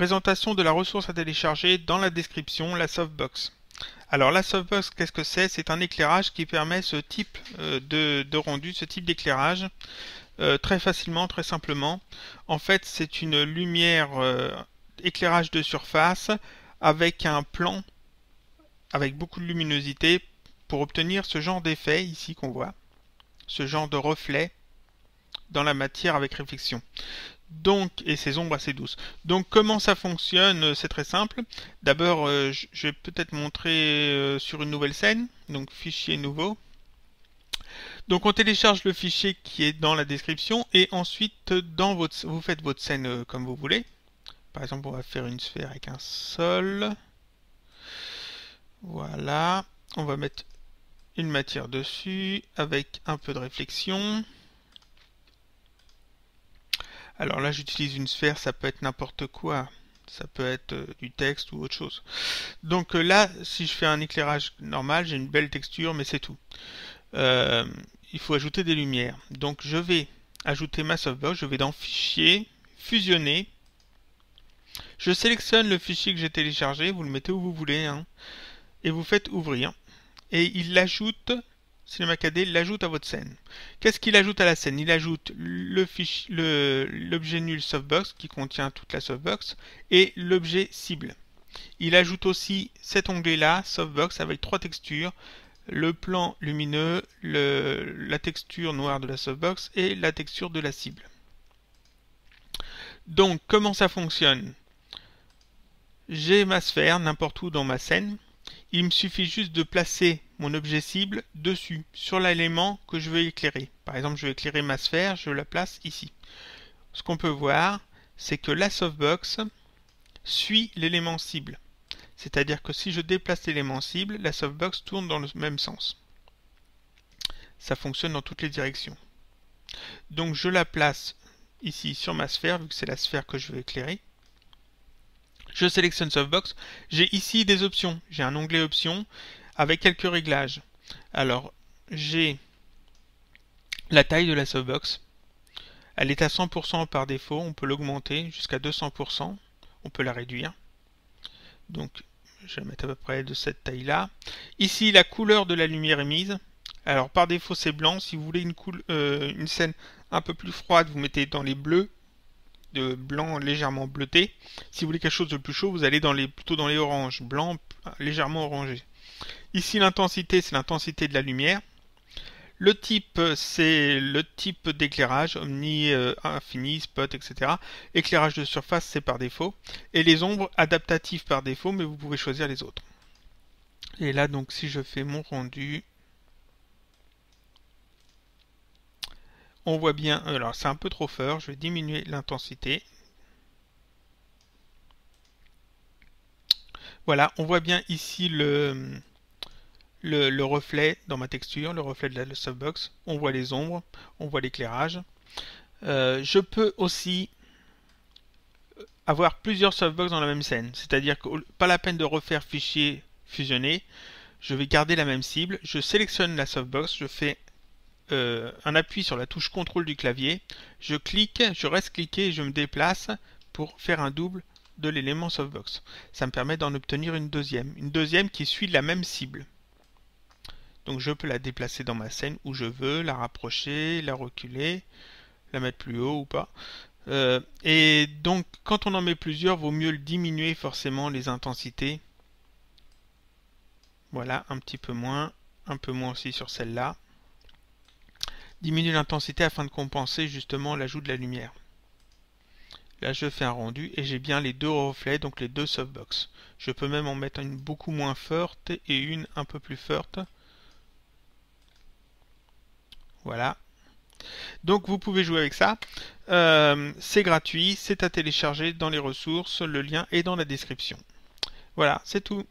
Présentation de la ressource à télécharger dans la description, la softbox. Alors la softbox, qu'est-ce que c'est C'est un éclairage qui permet ce type euh, de, rendu, ce type d'éclairage, euh, très facilement, très simplement. En fait, c'est une lumière euh, éclairage de surface avec un plan, avec beaucoup de luminosité, pour obtenir ce genre d'effet ici qu'on voit, ce genre de reflet dans la matière avec réflexion. Donc, et ces ombres assez douces. Donc, comment ça fonctionne euh, C'est très simple. D'abord, euh, je vais peut-être montrer euh, sur une nouvelle scène. Donc, fichier nouveau. Donc, on télécharge le fichier qui est dans la description et ensuite, vous faites votre scène comme vous voulez. Par exemple, on va faire une sphère avec un sol. Voilà. On va mettre une matière dessus avec un peu de réflexion. Alors là, j'utilise une sphère, ça peut être n'importe quoi. Ça peut être euh, du texte ou autre chose. Donc euh, là, si je fais un éclairage normal, j'ai une belle texture, mais c'est tout. Euh, il faut ajouter des lumières. Donc je vais ajouter ma softbox, je vais dans Fichier, Fusionner. Je sélectionne le fichier que j'ai téléchargé, vous le mettez où vous voulez, hein, et vous faites Ouvrir. Et il l'ajoute. CinemaKD l'ajoute à votre scène. Qu'est-ce qu'il ajoute à la scène Il ajoute l'objet nul softbox qui contient toute la softbox et l'objet cible. Il ajoute aussi cet onglet-là, softbox, avec trois textures, le plan lumineux, la texture noire de la softbox et la texture de la cible. Donc, comment ça fonctionne J'ai ma sphère n'importe où dans ma scène. Il me suffit juste de placer mon objet cible dessus, sur l'élément que je veux éclairer. Par exemple, je veux éclairer ma sphère, je la place ici. Ce qu'on peut voir, c'est que la softbox suit l'élément cible. C'est-à-dire que si je déplace l'élément cible, la softbox tourne dans le même sens. Ça fonctionne dans toutes les directions. Donc je la place ici sur ma sphère, vu que c'est la sphère que je veux éclairer. Je sélectionne Softbox. J'ai ici des options. J'ai un onglet options avec quelques réglages. Alors, j'ai la taille de la softbox. Elle est à 100% par défaut. On peut l'augmenter jusqu'à 200%. On peut la réduire. Donc, je vais mettre à peu près de cette taille-là. Ici, la couleur de la lumière est mise. Alors, par défaut, c'est blanc. Si vous voulez une euh, scène un peu plus froide, vous mettez dans les bleus de blanc légèrement bleuté. Si vous voulez quelque chose de plus chaud, vous allez dans plutôt dans les oranges, blanc légèrement orangé. Ici, l'intensité, c'est l'intensité de la lumière. Le type, c'est le type d'éclairage, omni, euh, infini, spot, etc. Éclairage de surface, c'est par défaut. Et les ombres, adaptatives par défaut, mais vous pouvez choisir les autres. Et là, donc, si je fais mon rendu, on voit bien, euh, alors c'est un peu trop fort, je vais diminuer l'intensité. Voilà, on voit bien ici le, le, reflet dans ma texture, le reflet de la softbox. On voit les ombres, on voit l'éclairage. Euh, je peux aussi avoir plusieurs softbox dans la même scène. C'est-à-dire que pas la peine de refaire fichier fusionné. Je vais garder la même cible. Je sélectionne la softbox, je fais euh, un appui sur la touche contrôle du clavier, je clique, je reste cliqué et je me déplace pour faire un double de l'élément softbox. Ça me permet d'en obtenir une deuxième, une deuxième qui suit la même cible. Donc je peux la déplacer dans ma scène où je veux, la rapprocher, la reculer, la mettre plus haut ou pas. Euh, et donc quand on en met plusieurs, vaut mieux diminuer forcément les intensités. Voilà, un petit peu moins, un peu moins aussi sur celle-là diminue l'intensité afin de compenser justement l'ajout de la lumière. Là, je fais un rendu et j'ai bien les deux reflets, donc les deux softbox. Je peux même en mettre une beaucoup moins forte et une un peu plus forte. Voilà. Donc vous pouvez jouer avec ça. Euh, c'est gratuit, c'est à télécharger dans les ressources, le lien est dans la description. Voilà, c'est tout.